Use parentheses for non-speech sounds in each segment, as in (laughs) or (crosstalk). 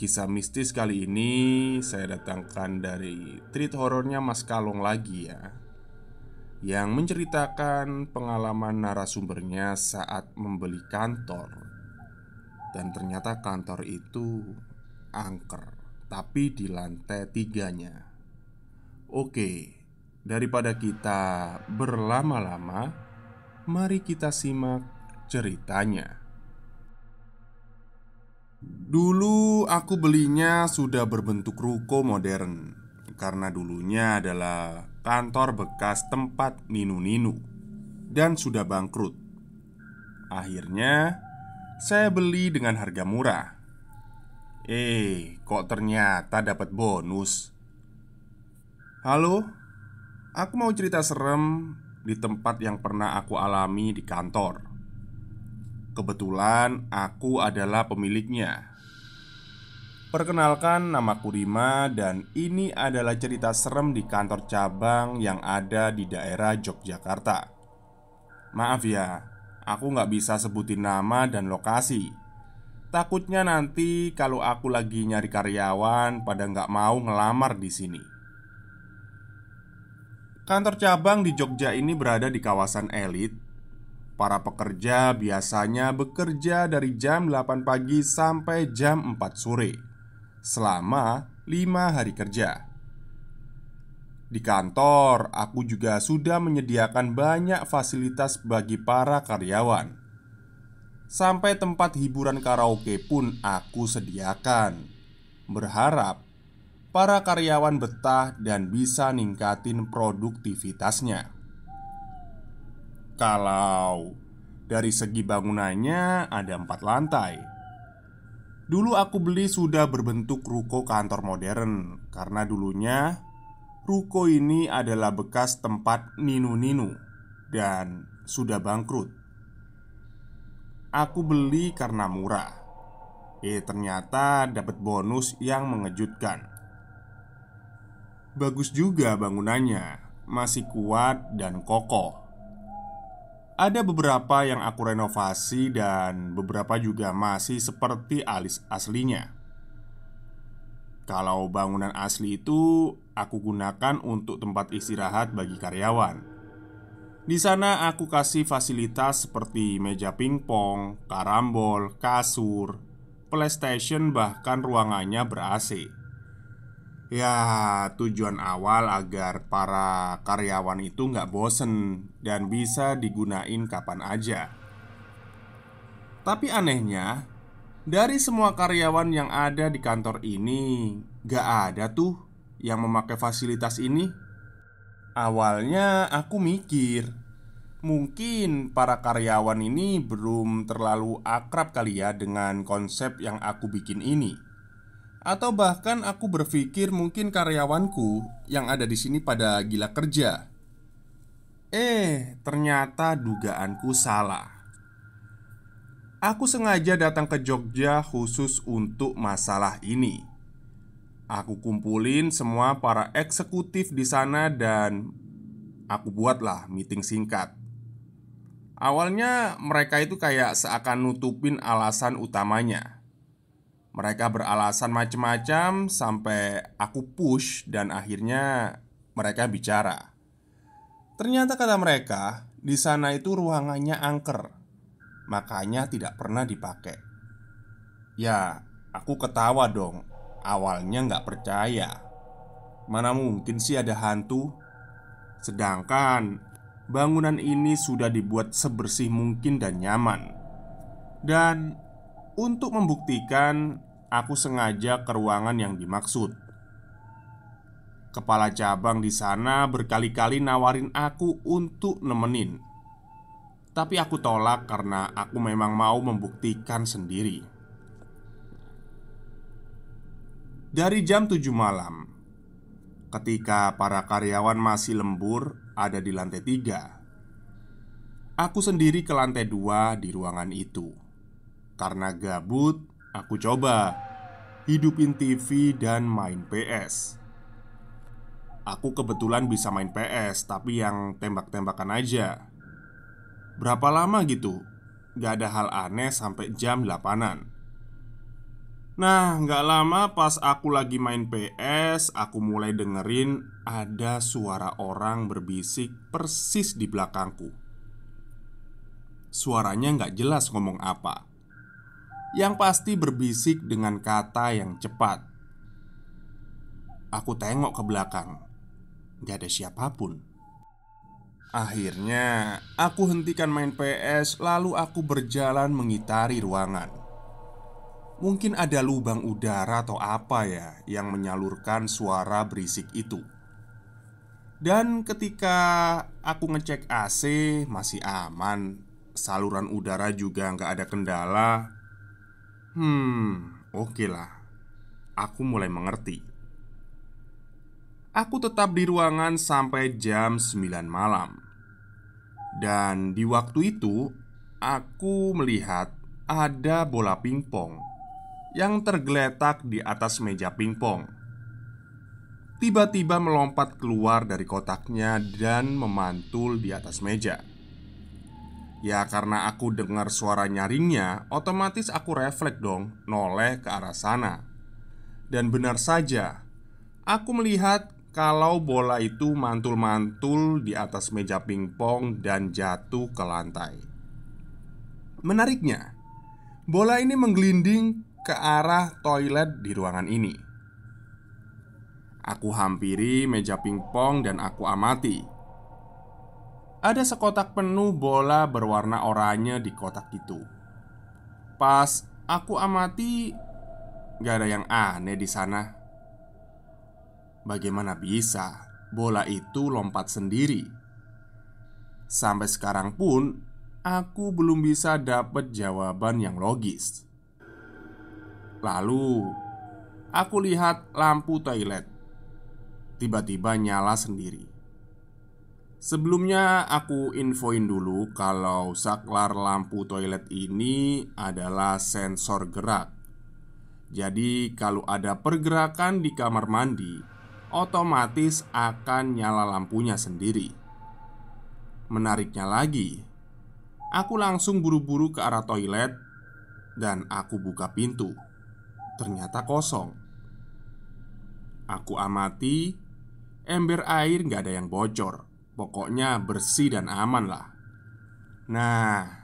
Kisah mistis kali ini saya datangkan dari treat horornya Mas Kalong lagi ya Yang menceritakan pengalaman narasumbernya saat membeli kantor Dan ternyata kantor itu angker Tapi di lantai tiganya Oke, daripada kita berlama-lama Mari kita simak ceritanya Dulu aku belinya sudah berbentuk ruko modern Karena dulunya adalah kantor bekas tempat Ninu-Ninu Dan sudah bangkrut Akhirnya saya beli dengan harga murah Eh, kok ternyata dapat bonus Halo, aku mau cerita serem di tempat yang pernah aku alami di kantor Kebetulan aku adalah pemiliknya. Perkenalkan, nama Kurima dan ini adalah cerita serem di kantor cabang yang ada di daerah Yogyakarta. Maaf ya, aku nggak bisa sebutin nama dan lokasi. Takutnya nanti kalau aku lagi nyari karyawan pada nggak mau ngelamar di sini. Kantor cabang di Jogja ini berada di kawasan elit Para pekerja biasanya bekerja dari jam 8 pagi sampai jam 4 sore Selama 5 hari kerja Di kantor, aku juga sudah menyediakan banyak fasilitas bagi para karyawan Sampai tempat hiburan karaoke pun aku sediakan Berharap para karyawan betah dan bisa ningkatin produktivitasnya kalau dari segi bangunannya ada empat lantai Dulu aku beli sudah berbentuk ruko kantor modern Karena dulunya Ruko ini adalah bekas tempat Ninu-Ninu Dan sudah bangkrut Aku beli karena murah Eh ternyata dapat bonus yang mengejutkan Bagus juga bangunannya Masih kuat dan kokoh ada beberapa yang aku renovasi dan beberapa juga masih seperti alis aslinya. Kalau bangunan asli itu aku gunakan untuk tempat istirahat bagi karyawan. Di sana aku kasih fasilitas seperti meja pingpong, karambol, kasur, PlayStation bahkan ruangannya ber-AC. Ya, tujuan awal agar para karyawan itu nggak bosen dan bisa digunain kapan aja. Tapi anehnya, dari semua karyawan yang ada di kantor ini, nggak ada tuh yang memakai fasilitas ini. Awalnya aku mikir, mungkin para karyawan ini belum terlalu akrab kali ya dengan konsep yang aku bikin ini. Atau bahkan aku berpikir mungkin karyawanku yang ada di sini pada gila kerja. Eh, ternyata dugaanku salah. Aku sengaja datang ke Jogja khusus untuk masalah ini. Aku kumpulin semua para eksekutif di sana dan aku buatlah meeting singkat. Awalnya mereka itu kayak seakan nutupin alasan utamanya. Mereka beralasan macam-macam sampai aku push dan akhirnya mereka bicara. Ternyata kata mereka, di sana itu ruangannya angker. Makanya tidak pernah dipakai. Ya, aku ketawa dong. Awalnya nggak percaya. Mana mungkin sih ada hantu? Sedangkan bangunan ini sudah dibuat sebersih mungkin dan nyaman. Dan untuk membuktikan aku sengaja ke ruangan yang dimaksud. Kepala cabang di sana berkali-kali nawarin aku untuk nemenin, tapi aku tolak karena aku memang mau membuktikan sendiri. Dari jam 7 malam, ketika para karyawan masih lembur ada di lantai 3, aku sendiri ke lantai 2 di ruangan itu. Karena gabut, aku coba hidupin TV dan main PS. Aku kebetulan bisa main PS, tapi yang tembak-tembakan aja. Berapa lama gitu? Gak ada hal aneh sampai jam 8-an. Nah, gak lama pas aku lagi main PS, aku mulai dengerin ada suara orang berbisik persis di belakangku. Suaranya gak jelas ngomong apa yang pasti berbisik dengan kata yang cepat. Aku tengok ke belakang, gak ada siapapun. Akhirnya, aku hentikan main PS, lalu aku berjalan mengitari ruangan. Mungkin ada lubang udara atau apa ya yang menyalurkan suara berisik itu. Dan ketika aku ngecek AC masih aman, saluran udara juga nggak ada kendala Hmm, oke okay lah. Aku mulai mengerti. Aku tetap di ruangan sampai jam 9 malam. Dan di waktu itu, aku melihat ada bola pingpong yang tergeletak di atas meja pingpong. Tiba-tiba melompat keluar dari kotaknya dan memantul di atas meja. Ya karena aku dengar suara nyaringnya Otomatis aku refleks dong Noleh ke arah sana Dan benar saja Aku melihat kalau bola itu mantul-mantul di atas meja pingpong dan jatuh ke lantai Menariknya Bola ini menggelinding ke arah toilet di ruangan ini Aku hampiri meja pingpong dan aku amati ada sekotak penuh bola berwarna oranye di kotak itu. Pas aku amati, gak ada yang aneh di sana. Bagaimana bisa bola itu lompat sendiri? Sampai sekarang pun, aku belum bisa dapat jawaban yang logis. Lalu, aku lihat lampu toilet tiba-tiba nyala sendiri. Sebelumnya aku infoin dulu kalau saklar lampu toilet ini adalah sensor gerak Jadi kalau ada pergerakan di kamar mandi Otomatis akan nyala lampunya sendiri Menariknya lagi Aku langsung buru-buru ke arah toilet Dan aku buka pintu Ternyata kosong Aku amati Ember air nggak ada yang bocor Pokoknya bersih dan aman lah Nah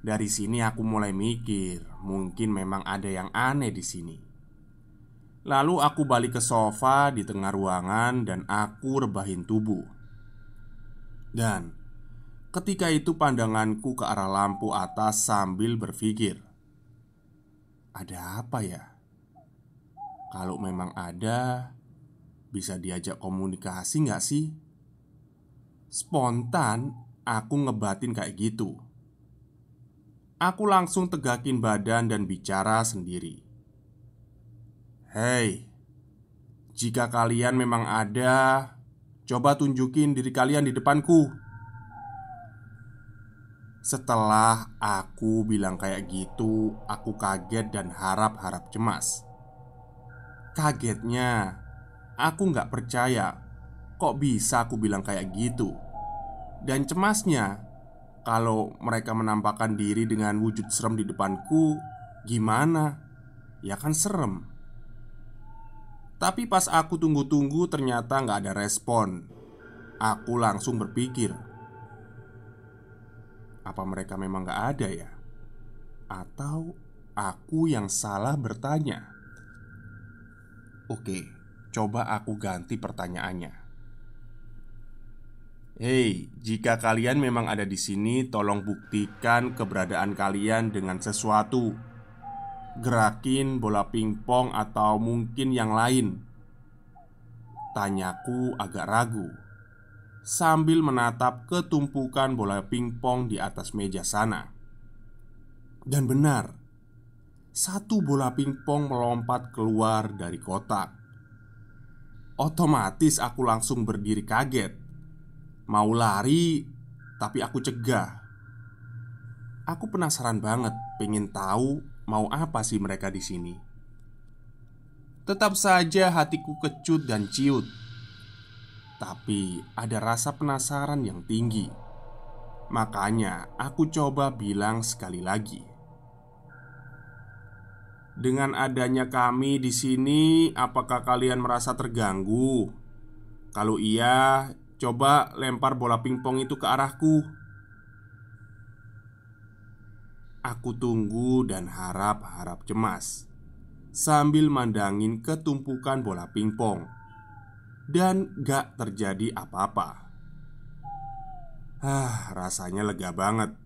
dari sini aku mulai mikir Mungkin memang ada yang aneh di sini Lalu aku balik ke sofa di tengah ruangan dan aku rebahin tubuh Dan ketika itu pandanganku ke arah lampu atas sambil berpikir Ada apa ya? Kalau memang ada Bisa diajak komunikasi nggak sih? Spontan aku ngebatin kayak gitu Aku langsung tegakin badan dan bicara sendiri Hei Jika kalian memang ada Coba tunjukin diri kalian di depanku Setelah aku bilang kayak gitu Aku kaget dan harap-harap cemas Kagetnya Aku nggak percaya Kok bisa aku bilang kayak gitu? Dan cemasnya, kalau mereka menampakkan diri dengan wujud serem di depanku, gimana? Ya kan serem. Tapi pas aku tunggu-tunggu ternyata nggak ada respon Aku langsung berpikir Apa mereka memang nggak ada ya? Atau aku yang salah bertanya? Oke, coba aku ganti pertanyaannya Hei, jika kalian memang ada di sini, tolong buktikan keberadaan kalian dengan sesuatu. Gerakin bola pingpong atau mungkin yang lain. Tanyaku agak ragu sambil menatap ketumpukan bola pingpong di atas meja sana. Dan benar, satu bola pingpong melompat keluar dari kotak. Otomatis aku langsung berdiri kaget Mau lari, tapi aku cegah. Aku penasaran banget, pengen tahu mau apa sih mereka di sini. Tetap saja hatiku kecut dan ciut, tapi ada rasa penasaran yang tinggi. Makanya, aku coba bilang sekali lagi. Dengan adanya kami di sini, apakah kalian merasa terganggu? Kalau iya, Coba lempar bola pingpong itu ke arahku. Aku tunggu dan harap-harap cemas sambil mandangin ketumpukan bola pingpong, dan gak terjadi apa-apa. Ah, rasanya lega banget,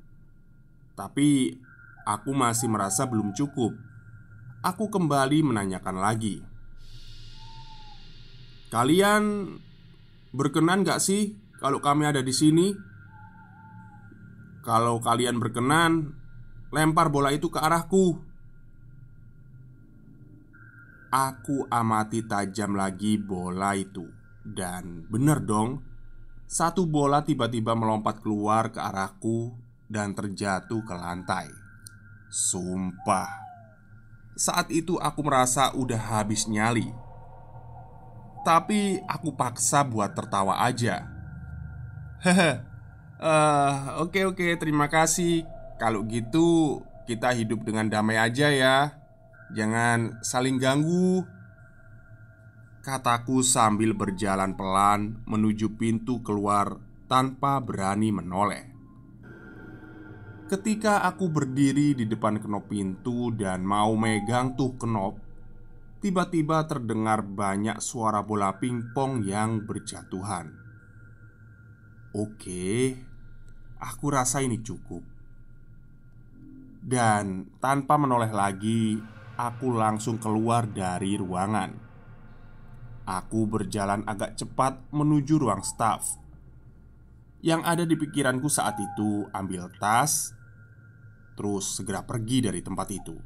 tapi aku masih merasa belum cukup. Aku kembali menanyakan lagi, "Kalian Berkenan gak sih kalau kami ada di sini? Kalau kalian berkenan, lempar bola itu ke arahku. Aku amati tajam lagi bola itu, dan bener dong, satu bola tiba-tiba melompat keluar ke arahku dan terjatuh ke lantai. Sumpah, saat itu aku merasa udah habis nyali tapi aku paksa buat tertawa aja. Hehe. (laughs) uh, oke okay, oke, okay, terima kasih. Kalau gitu kita hidup dengan damai aja ya. Jangan saling ganggu. Kataku sambil berjalan pelan menuju pintu keluar tanpa berani menoleh. Ketika aku berdiri di depan kenop pintu dan mau megang tuh kenop, tiba-tiba terdengar banyak suara bola pingpong yang berjatuhan. Oke, aku rasa ini cukup. Dan tanpa menoleh lagi, aku langsung keluar dari ruangan. Aku berjalan agak cepat menuju ruang staff. Yang ada di pikiranku saat itu ambil tas, terus segera pergi dari tempat itu.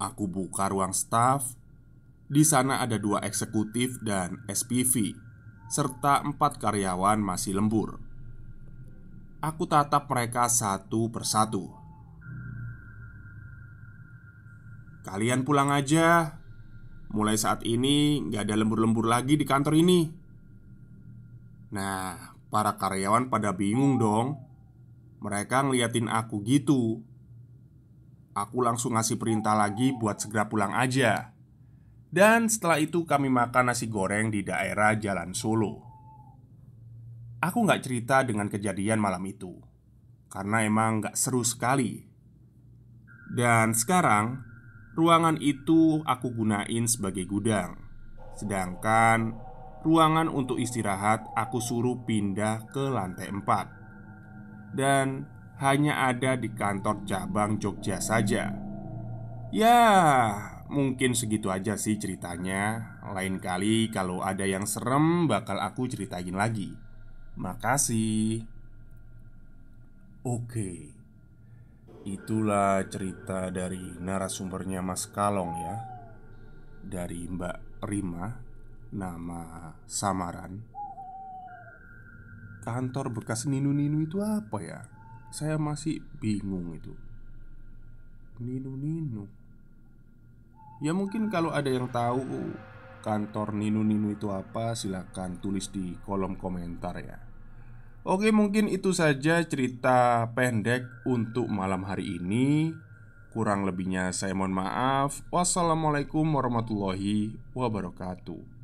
Aku buka ruang staff. Di sana ada dua eksekutif dan SPV, serta empat karyawan masih lembur. Aku tatap mereka satu persatu. Kalian pulang aja. Mulai saat ini nggak ada lembur-lembur lagi di kantor ini. Nah, para karyawan pada bingung dong. Mereka ngeliatin aku gitu Aku langsung ngasih perintah lagi buat segera pulang aja Dan setelah itu kami makan nasi goreng di daerah Jalan Solo Aku nggak cerita dengan kejadian malam itu Karena emang nggak seru sekali Dan sekarang Ruangan itu aku gunain sebagai gudang Sedangkan ruangan untuk istirahat aku suruh pindah ke lantai 4 Dan hanya ada di kantor cabang Jogja saja. Ya, mungkin segitu aja sih ceritanya. Lain kali kalau ada yang serem bakal aku ceritain lagi. Makasih. Oke. Itulah cerita dari narasumbernya Mas Kalong ya. Dari Mbak Rima nama samaran. Kantor bekas Ninu-Ninu itu apa ya? saya masih bingung itu Nino Nino Ya mungkin kalau ada yang tahu kantor Nino Nino itu apa silahkan tulis di kolom komentar ya Oke mungkin itu saja cerita pendek untuk malam hari ini Kurang lebihnya saya mohon maaf Wassalamualaikum warahmatullahi wabarakatuh